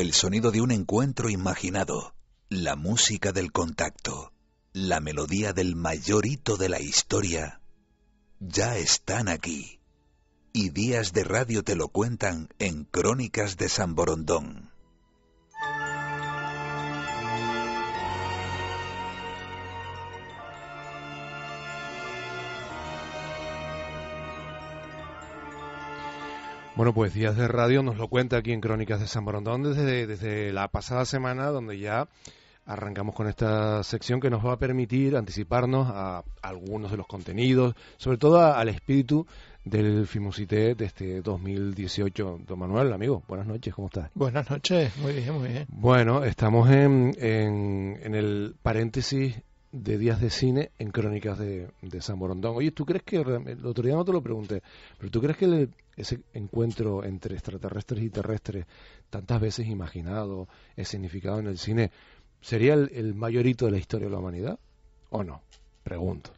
El sonido de un encuentro imaginado. La música del contacto. La melodía del mayor hito de la historia. Ya están aquí. Y días de radio te lo cuentan en Crónicas de San Borondón. Bueno, pues Días de Radio nos lo cuenta aquí en Crónicas de San Borondón desde, desde la pasada semana, donde ya arrancamos con esta sección que nos va a permitir anticiparnos a algunos de los contenidos, sobre todo al espíritu del Fimosité de este 2018. Don Manuel, amigo, buenas noches, ¿cómo estás? Buenas noches, muy bien, muy bien. Bueno, estamos en, en, en el paréntesis de días de cine en Crónicas de, de, San Borondón. Oye, ¿tú crees que, la autoridad no te lo pregunté, pero tú crees que ese encuentro entre extraterrestres y terrestres, tantas veces imaginado, es significado en el cine, sería el, mayorito de la historia de la humanidad? ¿O no? Pregunto.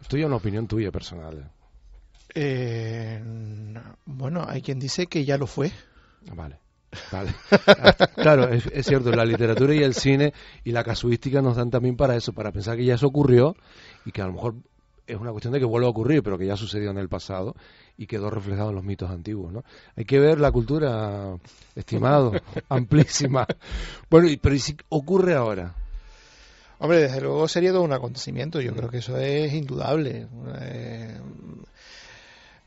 estoy ya una opinión tuya personal. Eh, bueno, hay quien dice que ya lo fue. Vale. Claro, es, cierto, la literatura y el cine y la casuística nos dan también para eso, para pensar que ya eso ocurrió y que a lo mejor es una cuestión de que vuelva a ocurrir, pero que ya sucedió en el pasado y quedó reflejado en los mitos antiguos, ¿no? Hay que ver la cultura, estimado, amplísima. Bueno, y, pero ¿y si ocurre ahora? Hombre, desde luego sería todo un acontecimiento, yo creo que eso es indudable. Eh,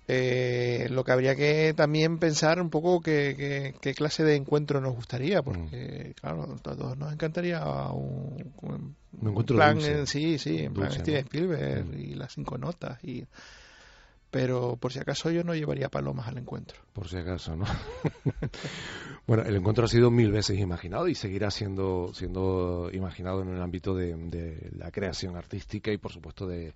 eh, lo que habría que también pensar un poco qué, clase de encuentro nos gustaría, porque mm. claro, a todos nos encantaría un, encuentro plan, En, sí, sí, en plan Steven Spielberg mm. y las cinco notas y pero por si acaso yo no llevaría palomas al encuentro. Por si acaso, ¿no? bueno, el encuentro ha sido mil veces imaginado y seguirá siendo, siendo imaginado en el ámbito de, la creación artística y, por supuesto, de,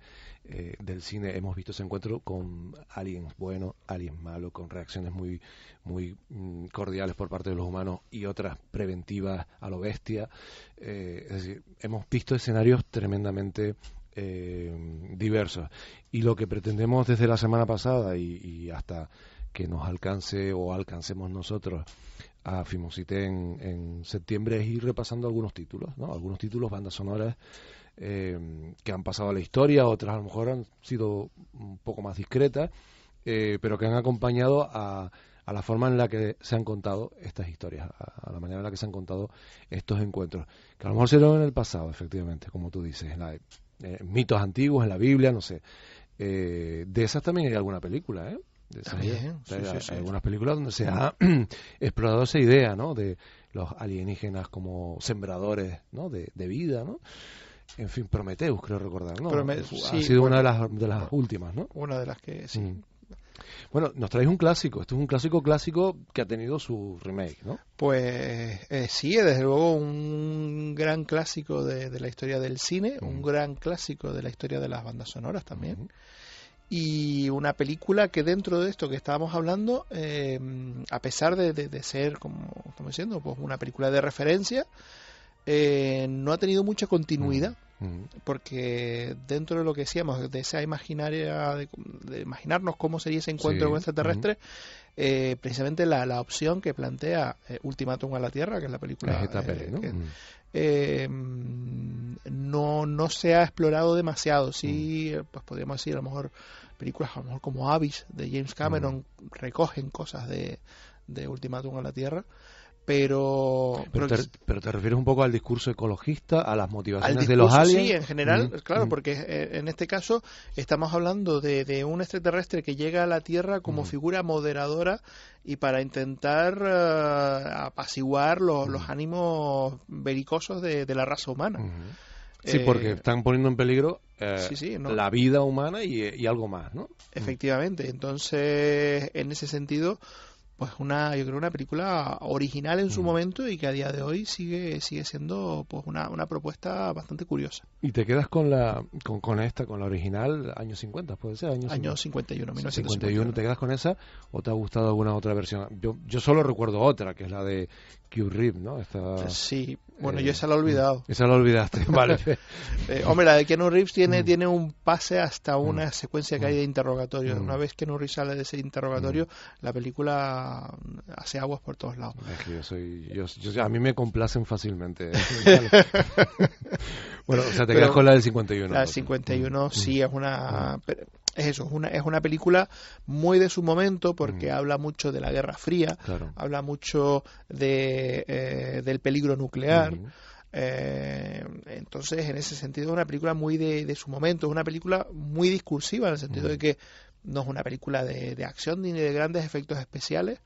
eh, del cine. Hemos visto ese encuentro con aliens bueno aliens malo con reacciones muy, muy mm, cordiales por parte de los humanos y otras preventivas a lo bestia. Eh, es decir, hemos visto escenarios tremendamente eh, Y lo que pretendemos desde la semana pasada y, hasta que nos alcance o alcancemos nosotros a Fimosite en, septiembre es ir repasando algunos títulos, Algunos títulos, bandas sonoras eh, que han pasado a la historia, otras a lo mejor han sido un poco más discretas, eh, pero que han acompañado a, la forma en la que se han contado estas historias, a, la manera en la que se han contado estos encuentros, que a lo mejor se lo en el pasado, efectivamente, como tú dices, en la eh, mitos antiguos en la Biblia, no sé. Eh, de esas también hay alguna película, ¿eh? hay, algunas películas donde se ha explorado esa idea, ¿no? De los alienígenas como sembradores, ¿no? De, vida, ¿no? En fin, Prometheus, creo recordar, ¿no? ha sido una de las, últimas, ¿no? Una de las que sí. Mm. Bueno, nos traéis un clásico. Esto es un clásico clásico que ha tenido su remake, ¿no? Pues eh, sí, desde luego un gran clásico de, la historia del cine, un mm. gran clásico de la historia de las bandas sonoras también. Mm. Y una película que dentro de esto que estábamos hablando, eh, a pesar de, ser, como estamos diciendo, pues una película de referencia, eh, no ha tenido mucha continuidad. Mm, mm. Porque dentro de lo que decíamos, de esa imaginaria, de, imaginarnos cómo sería ese encuentro extraterrestre con extraterrestres, eh, precisamente la, opción que plantea eh, Ultimatum a la Tierra, que es la película. Mm. ¿no? no, se ha explorado demasiado. Sí, pues podríamos decir, a lo mejor películas a lo mejor como Avis de James Cameron recogen cosas de, de Ultimátum a la Tierra pero... Pero, te, refieres un poco al discurso ecologista, a las motivaciones de los aliens. Sí, en general, mm, claro, mm. porque eh, en este caso estamos hablando de, de, un extraterrestre que llega a la Tierra como mm. figura moderadora y para intentar eh, apaciguar los, los, ánimos belicosos de, de la raza humana. Sí, eh, porque están poniendo en peligro la vida humana y, y algo más, ¿no? Efectivamente, entonces en ese sentido pues una yo creo una película original en su mm. momento y que a día de hoy sigue sigue siendo pues una, propuesta bastante curiosa y te quedas con la con, esta con la original años 50 puede ser años año 51 1951 te quedas con esa o te ha gustado alguna otra versión yo yo solo recuerdo otra que es la de Q Rip no esta sí bueno, eh, yo esa la he olvidado. Mm, esa lo olvidaste, vale. Eh, hombre, la de Keanu Reeves tiene, mm. tiene un pase hasta mm. una secuencia que hay de interrogatorio. Una vez que Keanu Reeves sale de ese interrogatorio, la película hace aguas por todos lados. Es que yo soy, yo, a mí me complacen fácilmente. ¿eh? bueno, o sea, te quedas con la del 51. La del 51 sí es una es eso, es una, es una película muy de su momento porque mm. habla mucho de la Guerra Fría, habla mucho de, eh, del peligro nuclear. Eh, entonces, en ese sentido, es una película muy de, su momento, es una película muy discursiva en el sentido de que no es una película de, acción ni de grandes efectos especiales,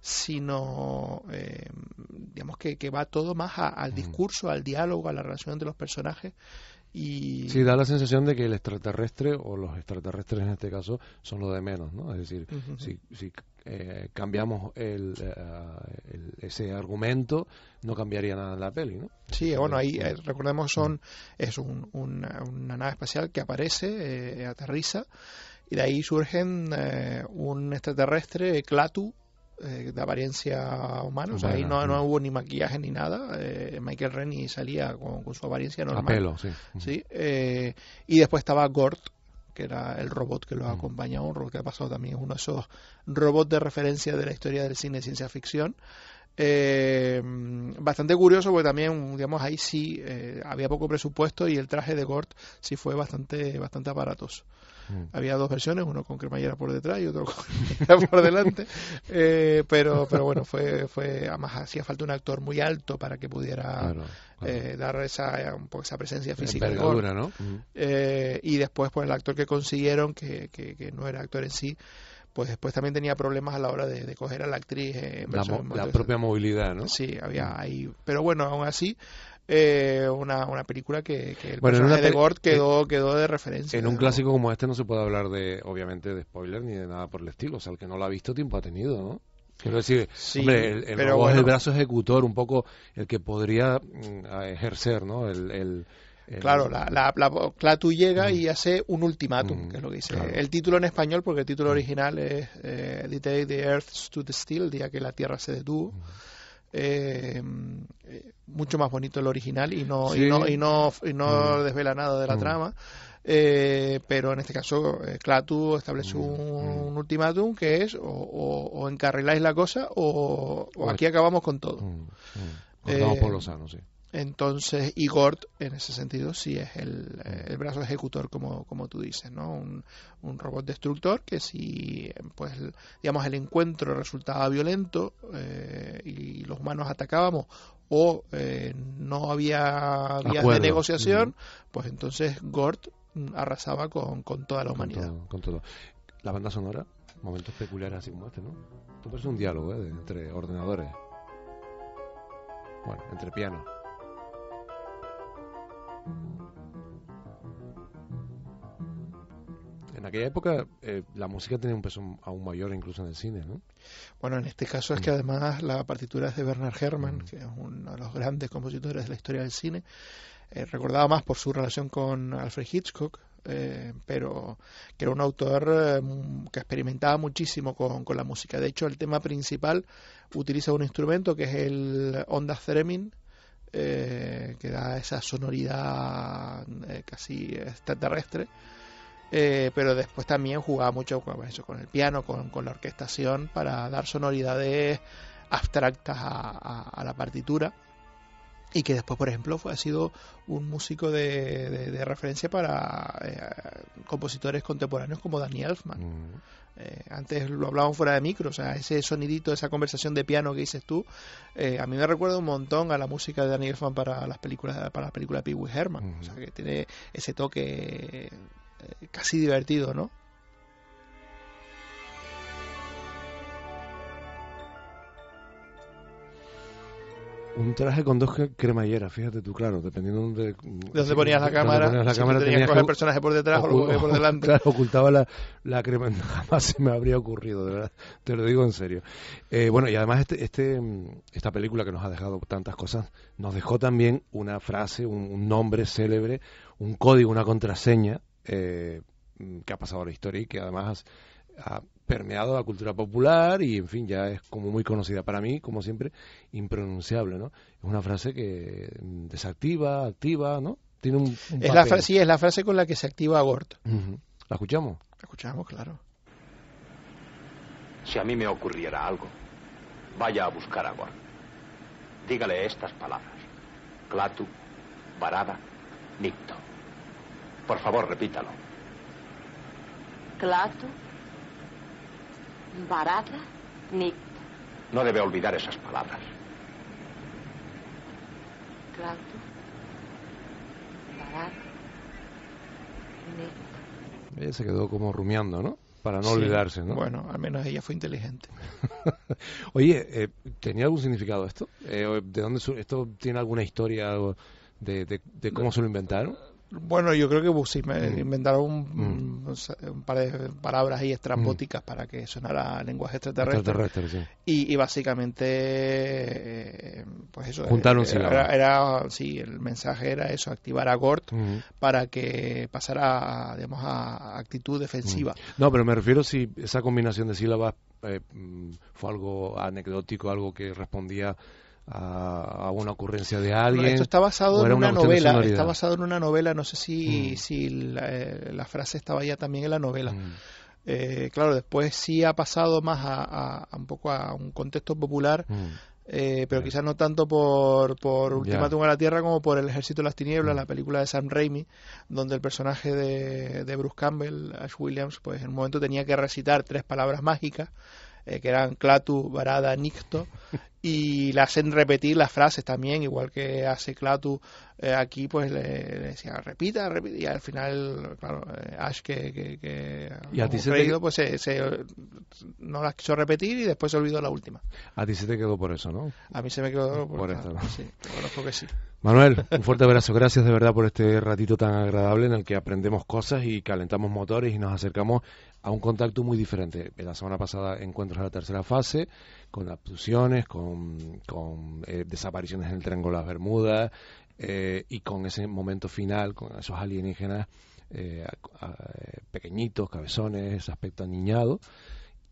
sino eh, digamos que, que, va todo más al discurso, al diálogo, a la relación de los personajes y... Sí, da la sensación de que el extraterrestre, o los extraterrestres en este caso, son lo de menos, ¿no? Es decir, si, eh, cambiamos eh, el, ese argumento, no cambiaría nada en la peli, ¿no? Sí, bueno, ahí eh, recordemos, son, es un, una, una, nave espacial que aparece, aterriza, y de ahí surgen un extraterrestre, Clatu, eh, de apariencia humana. ahí no, no, hubo ni maquillaje ni nada. Eh, Michael Rennie salía con, su apariencia normal. sí. Eh, y después estaba Gort, que era el robot que lo acompañaba, un robot que ha pasado también, es uno de esos robots de referencia de la historia del cine de ciencia ficción. bastante curioso porque también, digamos, ahí sí había poco presupuesto y el traje de Gort sí fue bastante, bastante aparatoso. Mm. Había dos versiones, uno con cremallera por detrás y otro con cremallera por delante. Eh, pero, pero bueno, fue, fue además hacía falta un actor muy alto para que pudiera eh, dar esa, un esa presencia física. Eh, mm. y después, pues el actor que consiguieron, que, que, no era actor en sí, pues después también tenía problemas a la hora de, coger a la actriz. la, la propia movilidad, ¿no? Sí, había ahí. Pero bueno, aún así, eh, una, película que, el de Gord quedó, quedó de referencia. En un clásico como este no se puede hablar de, obviamente, de spoiler ni de nada por el estilo. O sea, el que no lo ha visto tiempo ha tenido, ¿no? Quiero decir, hombre, el, brazo ejecutor, un poco el que podría mm, ejercer, ¿no? el, Claro, la, la, llega y mm. hace un ultimátum, mm, que es lo que dice. El título en español, porque el título original es eh, The Earth Stood Still, día que la Tierra se detuvo. Eh, mucho más bonito el original y no, y no, y no, mm. desvela nada de la mm. trama. Eh, pero en este caso, eh, Clatu establece mm, un, ultimátum que es o, o, encarriláis la cosa o, aquí acabamos con todo. Entonces, Igor en ese sentido, sí es el, brazo ejecutor, como, como tú dices, ¿no? Un, robot destructor que si, pues, digamos, el encuentro resultaba violento y, nos atacábamos o eh, no había vías de negociación, mm. pues entonces Gort mm, arrasaba con, con toda la humanidad. con todo. La banda sonora, momentos peculiares así como este, ¿no? Esto parece un diálogo ¿eh? entre ordenadores. Bueno, entre pianos. en aquella época eh, la música tenía un peso aún mayor incluso en el cine, ¿no? Bueno, en este caso es que mm. además la partitura es de Bernard Herrmann, mm. que es uno de los grandes compositores de la historia del cine, eh, Recordaba recordado más por su relación con Alfred Hitchcock, eh, pero que era un autor mm, que experimentaba muchísimo con, la música. De hecho, el tema principal utiliza un instrumento que es el Onda Theremin, que da esa sonoridad casi extraterrestre. Eh, pero después también jugaba mucho con, eso, con el piano, con, la orquestación, para dar sonoridades abstractas a, la partitura. Y que después, por ejemplo, fue, ha sido un músico de, referencia para eh, compositores contemporáneos como Danny Elfman. Mm. Eh, antes lo hablábamos fuera de micro, o sea, ese sonidito, esa conversación de piano que dices tú, a mí me recuerda un montón a la música de Daniel Elfman para las películas, para la película de Pee Wee Herman, o sea, que tiene ese toque eh, casi divertido, ¿no? Un traje con dos cremalleras, fíjate tú, claro, dependiendo de dónde ponías la cámara, ponías la cámara tenías que coger el personaje por detrás o lo por delante. Claro, ocultaba la, la crema, jamás se me habría ocurrido, de verdad, te lo digo en serio. Eh, bueno, y además este, este, esta película que nos ha dejado tantas cosas, nos dejó también una frase, un nombre célebre, un código, una contraseña, eh, mm, que ha pasado a la historia y que además ha permeado la cultura popular y en fin ya es como muy conocida para mí como siempre impronunciable no es una frase que mm, desactiva activa no tiene un, es la frase sí es la frase con la que se activa Gort la escuchamos la escuchamos claro si a mí me ocurriera algo vaya a buscar a Gort dígale estas palabras clatu varada nicto por favor, repítalo. Clato, barata, Nicta No debe olvidar esas palabras. Clato, barata, Nicta Ella se quedó como rumiando, ¿no? Para no olvidarse, ¿no? Bueno, al menos ella fue inteligente. Oye, eh, ¿tenía algún significado esto? Eh, ¿De dónde esto tiene alguna historia de cómo se lo inventaron? Bueno, yo creo que mm. inventaron mm. un, par de palabras ahí estrambóticas mm. para que sonara lenguaje extraterrestre. y, básicamente, eh, pues eso. Eh, era, era, Sí, el mensaje era eso: activar a Gort para que pasara, digamos, a actitud defensiva. No, pero me refiero si esa combinación de sílabas eh, fue algo anecdótico, algo que respondía a, una ocurrencia de alguien. esto está basado en una, novela, está basado en una novela, no sé si, mm. eh, la, frase estaba ya también en la novela. Mm. Eh, claro, después sí ha pasado más a, un poco a un contexto popular. Mm. Eh, pero quizás no tanto por, por Ultimátum a la Tierra como por El Ejército de las Tinieblas, la película de Sam Raimi, donde el personaje de, de, Bruce Campbell, Ash Williams, pues en un momento tenía que recitar tres palabras mágicas eh, que eran Clatu, Barada, Nicto, y le hacen repetir las frases también, igual que hace Clatu eh, aquí, pues le, decía repita, repita, y al final, claro, eh, Ash que, que, que pues se, no las quiso repetir y después se olvidó la última. A ti se te quedó por eso, ¿no? A mí se me quedó por, eso. Sí, conozco que sí. Manuel, un fuerte abrazo. Gracias de verdad por este ratito tan agradable en el que aprendemos cosas y calentamos motores y nos acercamos a un contacto muy diferente. La semana pasada encuentros a la tercera fase, con abducciones, con, eh, desapariciones en el Triángulo de las Bermudas eh, y con ese momento final, con esos alienígenas eh, pequeñitos, cabezones, aspecto aniñado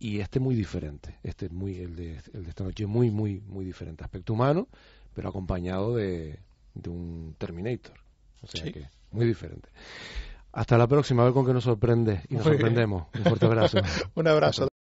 y este muy diferente, este es muy, el de, esta noche muy, muy, muy diferente. Aspecto humano, pero acompañado de, un Terminator. O sea que muy diferente. Hasta la próxima, a ver con qué nos sorprende y nos sorprendemos. Un fuerte abrazo. un abrazo.